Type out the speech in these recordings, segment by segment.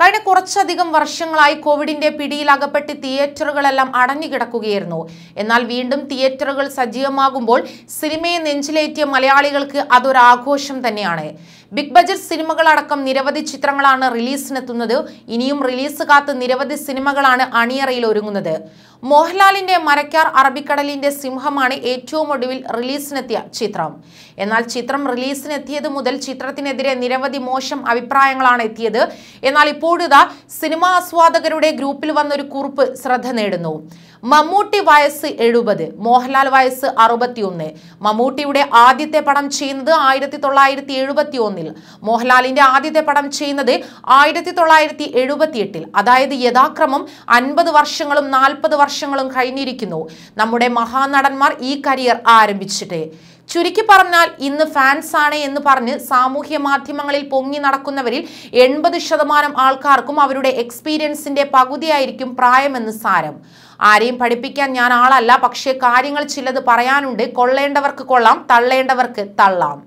കഴിഞ്ഞ കുറച്ചധികം വർഷങ്ങളായി കോവിഡിന്റെ പിടിയിൽ തിയേറ്ററുകളെല്ലാം അടഞ്ഞുകിടക്കുകയായിരുന്നു എന്നാൽ വീണ്ടും തിയേറ്ററുകൾ സജീവമാകുമ്പോൾ സിനിമയെ നെഞ്ചിലേറ്റിയ മലയാളികൾക്ക് അതൊരാഘോഷം തന്നെയാണ് ബിഗ് ബജറ്റ് സിനിമകളടക്കം നിരവധി ചിത്രങ്ങളാണ് റിലീസിനെത്തുന്നത് ഇനിയും റിലീസ് കാത്ത് നിരവധി സിനിമകളാണ് അണിയറയിൽ ഒരുങ്ങുന്നത് മോഹൻലാലിന്റെ മരക്കാർ അറബിക്കടലിന്റെ സിംഹമാണ് ഏറ്റവും ഒടുവിൽ റിലീസിനെത്തിയ ചിത്രം എന്നാൽ ചിത്രം റിലീസിനെത്തിയത് മുതൽ ചിത്രത്തിനെതിരെ നിരവധി മോശം അഭിപ്രായങ്ങളാണ് എത്തിയത് എന്നാൽ ഇപ്പോൾ ഇപ്പോഴിത സിനിമാ ആസ്വാദകരുടെ ഗ്രൂപ്പിൽ വന്നൊരു കുറിപ്പ് ശ്രദ്ധ നേടുന്നു മമ്മൂട്ടി വയസ്സ് എഴുപത് മോഹൻലാൽ വയസ്സ് അറുപത്തിയൊന്ന് മമ്മൂട്ടിയുടെ ആദ്യത്തെ പടം ചെയ്യുന്നത് ആയിരത്തി തൊള്ളായിരത്തി എഴുപത്തി ഒന്നിൽ മോഹൻലാലിന്റെ ആദ്യത്തെ പടം ചെയ്യുന്നത് ആയിരത്തി തൊള്ളായിരത്തി എഴുപത്തിയെട്ടിൽ അതായത് യഥാക്രമം അൻപത് വർഷങ്ങളും നാൽപ്പത് വർഷങ്ങളും കഴിഞ്ഞിരിക്കുന്നു നമ്മുടെ മഹാനടന്മാർ ഈ കരിയർ ആരംഭിച്ചിട്ട് ചുരുക്കി പറഞ്ഞാൽ ഇന്ന് ഫാൻസ് ആണ് എന്ന് പറഞ്ഞ് സാമൂഹ്യ മാധ്യമങ്ങളിൽ പൊങ്ങി നടക്കുന്നവരിൽ എൺപത് ശതമാനം ആൾക്കാർക്കും അവരുടെ എക്സ്പീരിയൻസിന്റെ പകുതിയായിരിക്കും പ്രായമെന്ന് സാരം ആരെയും പഠിപ്പിക്കാൻ ഞാൻ ആളല്ല പക്ഷേ കാര്യങ്ങൾ ചിലത് പറയാനുണ്ട് കൊള്ളേണ്ടവർക്ക് കൊള്ളാം തള്ളേണ്ടവർക്ക് തള്ളാം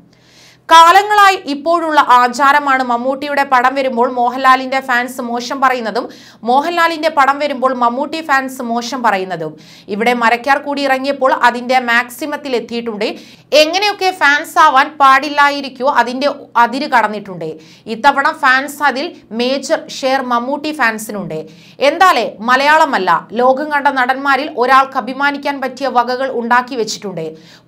കാലങ്ങളായി ഇപ്പോഴുള്ള ആചാരമാണ് മമ്മൂട്ടിയുടെ പടം വരുമ്പോൾ മോഹൻലാലിന്റെ ഫാൻസ് മോശം പറയുന്നതും മോഹൻലാലിന്റെ പടം വരുമ്പോൾ മമ്മൂട്ടി ഫാൻസ് മോശം പറയുന്നതും ഇവിടെ മരക്കാർ കൂടി ഇറങ്ങിയപ്പോൾ അതിന്റെ മാക്സിമത്തിൽ എത്തിയിട്ടുണ്ട് എങ്ങനെയൊക്കെ ഫാൻസ് ആവാൻ പാടില്ലായിരിക്കോ അതിന്റെ അതിര് കടന്നിട്ടുണ്ട് ഇത്തവണ ഫാൻസ് അതിൽ മേജർ ഷെയർ മമ്മൂട്ടി ഫാൻസിനുണ്ട് എന്താലേ മലയാളമല്ല ലോകം കണ്ട നടന്മാരിൽ ഒരാൾക്ക് അഭിമാനിക്കാൻ പറ്റിയ വകകൾ ഉണ്ടാക്കി വെച്ചിട്ടുണ്ട്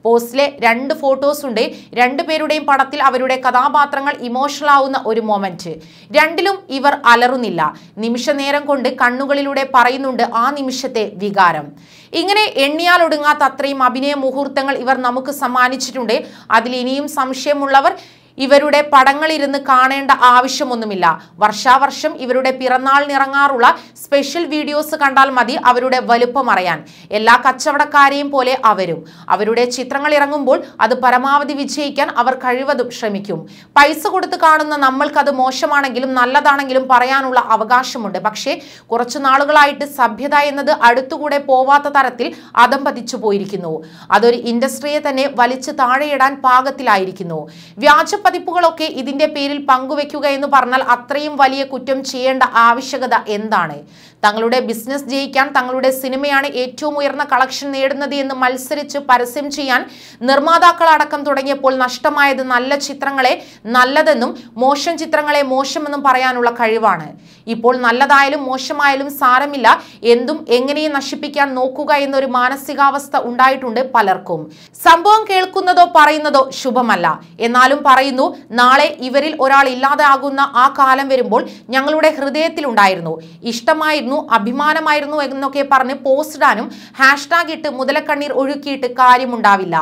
പോസ്റ്റിലെ രണ്ട് ഫോട്ടോസ് ഉണ്ട് രണ്ടുപേരുടെയും പടം പടത്തിൽ അവരുടെ കഥാപാത്രങ്ങൾ ഇമോഷണൽ ആവുന്ന ഒരു മൊമെന്റ് രണ്ടിലും ഇവർ അലറുന്നില്ല നിമിഷനേരം കൊണ്ട് കണ്ണുകളിലൂടെ പറയുന്നുണ്ട് ആ നിമിഷത്തെ വികാരം ഇങ്ങനെ ഒടുങ്ങാത്ത അത്രയും അഭിനയ മുഹൂർത്തങ്ങൾ ഇവർ നമുക്ക് സമ്മാനിച്ചിട്ടുണ്ട് അതിൽ ഇനിയും സംശയമുള്ളവർ ഇവരുടെ പടങ്ങളിരുന്ന് കാണേണ്ട ആവശ്യമൊന്നുമില്ല വർഷാവർഷം ഇവരുടെ പിറന്നാളിനിറങ്ങാറുള്ള സ്പെഷ്യൽ വീഡിയോസ് കണ്ടാൽ മതി അവരുടെ വലുപ്പം അറിയാൻ എല്ലാ കച്ചവടക്കാരെയും പോലെ അവരും അവരുടെ ചിത്രങ്ങൾ ഇറങ്ങുമ്പോൾ അത് പരമാവധി വിജയിക്കാൻ അവർ കഴിവതും ശ്രമിക്കും പൈസ കൊടുത്ത് കാണുന്ന നമ്മൾക്കത് മോശമാണെങ്കിലും നല്ലതാണെങ്കിലും പറയാനുള്ള അവകാശമുണ്ട് പക്ഷേ കുറച്ചു നാളുകളായിട്ട് സഭ്യത എന്നത് അടുത്തുകൂടെ പോവാത്ത തരത്തിൽ അധംപതിച്ചു പോയിരിക്കുന്നു അതൊരു ഇൻഡസ്ട്രിയെ തന്നെ വലിച്ചു താഴെയിടാൻ പാകത്തിലായിരിക്കുന്നു വ്യാജ പതിപ്പുകളൊക്കെ ഇതിന്റെ പേരിൽ പങ്കുവെക്കുക എന്ന് പറഞ്ഞാൽ അത്രയും വലിയ കുറ്റം ചെയ്യേണ്ട ആവശ്യകത എന്താണ് തങ്ങളുടെ ബിസിനസ് ജയിക്കാൻ തങ്ങളുടെ സിനിമയാണ് ഏറ്റവും ഉയർന്ന കളക്ഷൻ നേടുന്നത് എന്ന് മത്സരിച്ച് പരസ്യം ചെയ്യാൻ നിർമ്മാതാക്കളടക്കം തുടങ്ങിയപ്പോൾ നഷ്ടമായത് നല്ല ചിത്രങ്ങളെ നല്ലതെന്നും മോശം ചിത്രങ്ങളെ മോശമെന്നും പറയാനുള്ള കഴിവാണ് ഇപ്പോൾ നല്ലതായാലും മോശമായാലും സാരമില്ല എന്തും എങ്ങനെയും നശിപ്പിക്കാൻ നോക്കുക എന്നൊരു മാനസികാവസ്ഥ ഉണ്ടായിട്ടുണ്ട് പലർക്കും സംഭവം കേൾക്കുന്നതോ പറയുന്നതോ ശുഭമല്ല എന്നാലും പറയുന്നു പറയുന്നു നാളെ ഇവരിൽ ഒരാൾ ഇല്ലാതാകുന്ന ആ കാലം വരുമ്പോൾ ഞങ്ങളുടെ ഹൃദയത്തിൽ ഉണ്ടായിരുന്നു ഇഷ്ടമായിരുന്നു അഭിമാനമായിരുന്നു എന്നൊക്കെ പറഞ്ഞ് പോസ്റ്റ് ഇടാനും ഹാഷ്ടാഗ് ഇട്ട് മുതലക്കണ്ണീർ ഒഴുക്കിയിട്ട് കാര്യമുണ്ടാവില്ല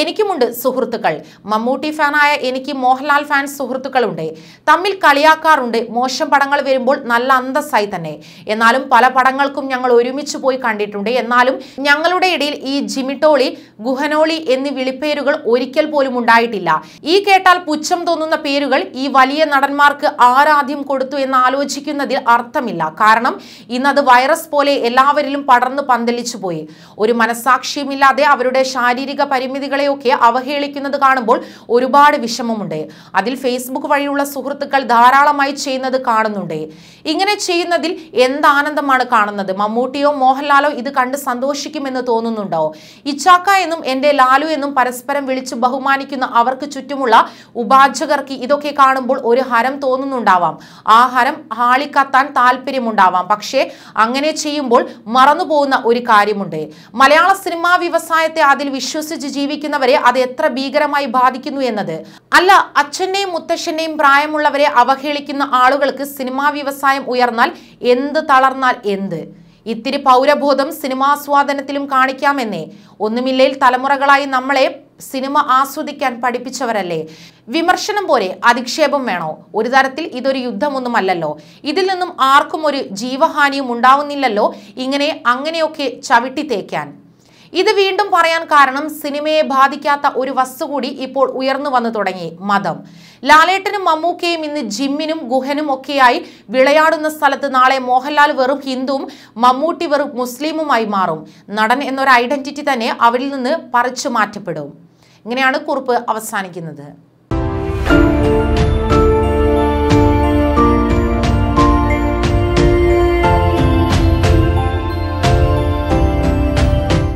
എനിക്കുമുണ്ട് സുഹൃത്തുക്കൾ മമ്മൂട്ടി ഫാനായ എനിക്ക് മോഹൻലാൽ ഫാൻ സുഹൃത്തുക്കളുണ്ട് തമ്മിൽ കളിയാക്കാറുണ്ട് മോശം പടങ്ങൾ വരുമ്പോൾ നല്ല അന്തസ്സായി തന്നെ എന്നാലും പല പടങ്ങൾക്കും ഞങ്ങൾ ഒരുമിച്ച് പോയി കണ്ടിട്ടുണ്ട് എന്നാലും ഞങ്ങളുടെ ഇടയിൽ ഈ ജിമിട്ടോളി ഗുഹനോളി എന്നീ വിളിപ്പേരുകൾ ഒരിക്കൽ പോലും ഉണ്ടായിട്ടില്ല ഈ കേട്ടാൽ പുച്ഛം തോന്നുന്ന പേരുകൾ ഈ വലിയ നടന്മാർക്ക് ആരാധ്യം കൊടുത്തു എന്ന് ആലോചിക്കുന്നതിൽ അർത്ഥമില്ല കാരണം ഇന്നത് വൈറസ് പോലെ എല്ലാവരിലും പടർന്നു പന്തലിച്ചു പോയി ഒരു മനസാക്ഷിയുമില്ലാതെ അവരുടെ ശാരീരിക പരിമിതികളെയൊക്കെ അവഹേളിക്കുന്നത് കാണുമ്പോൾ ഒരുപാട് വിഷമമുണ്ട് അതിൽ ഫേസ്ബുക്ക് വഴിയുള്ള സുഹൃത്തുക്കൾ ധാരാളമായി ചെയ്യുന്നത് കാണുന്നുണ്ട് ഇങ്ങനെ ചെയ്യുന്നതിൽ എന്ത് ആനന്ദമാണ് കാണുന്നത് മമ്മൂട്ടിയോ മോഹൻലാലോ ഇത് കണ്ട് സന്തോഷിക്കുമെന്ന് തോന്നുന്നുണ്ടോ ഇച്ചാക്ക എന്നും എൻ്റെ ലാലു എന്നും പരസ്പരം വിളിച്ചു ബഹുമാനിക്കുന്ന അവർക്ക് ചുറ്റുമുള്ള ഉപാചകർക്ക് ഇതൊക്കെ കാണുമ്പോൾ ഒരു ഹരം തോന്നുന്നുണ്ടാവാം ആ ഹരം ഹാളിക്കത്താൻ താല്പര്യമുണ്ടാവാം പക്ഷേ അങ്ങനെ ചെയ്യുമ്പോൾ മറന്നുപോകുന്ന ഒരു കാര്യമുണ്ട് മലയാള സിനിമാ വ്യവസായത്തെ അതിൽ വിശ്വസിച്ച് ജീവിക്കുന്നവരെ അത് എത്ര ഭീകരമായി ബാധിക്കുന്നു എന്നത് അല്ല അച്ഛൻ്റെയും മുത്തശ്ശൻ്റെയും പ്രായമുള്ളവരെ അവഹേളിക്കുന്ന ആളുകൾക്ക് സിനിമാ വ്യവസായം ഉയർന്നാൽ എന്ത് തളർന്നാൽ എന്ത് ഇത്തിരി പൗരബോധം സിനിമാസ്വാദനത്തിലും കാണിക്കാമെന്നേ ഒന്നുമില്ലയിൽ തലമുറകളായി നമ്മളെ സിനിമ ആസ്വദിക്കാൻ പഠിപ്പിച്ചവരല്ലേ വിമർശനം പോലെ അധിക്ഷേപം വേണോ ഒരു തരത്തിൽ ഇതൊരു യുദ്ധമൊന്നുമല്ലല്ലോ ഇതിൽ നിന്നും ആർക്കും ഒരു ജീവഹാനിയും ഉണ്ടാവുന്നില്ലല്ലോ ഇങ്ങനെ അങ്ങനെയൊക്കെ ചവിട്ടി തേക്കാൻ ഇത് വീണ്ടും പറയാൻ കാരണം സിനിമയെ ബാധിക്കാത്ത ഒരു വസ്തു കൂടി ഇപ്പോൾ ഉയർന്നു വന്നു തുടങ്ങി മതം ലാലേട്ടനും മമ്മൂക്കയും ഇന്ന് ജിമ്മിനും ഗുഹനും ഒക്കെയായി വിളയാടുന്ന സ്ഥലത്ത് നാളെ മോഹൻലാൽ വെറും ഹിന്ദുവും മമ്മൂട്ടി വെറും മുസ്ലിമുമായി മാറും നടൻ എന്നൊരു ഐഡന്റിറ്റി തന്നെ അവരിൽ നിന്ന് പറിച്ചു മാറ്റപ്പെടും ഇങ്ങനെയാണ് കുറിപ്പ് അവസാനിക്കുന്നത്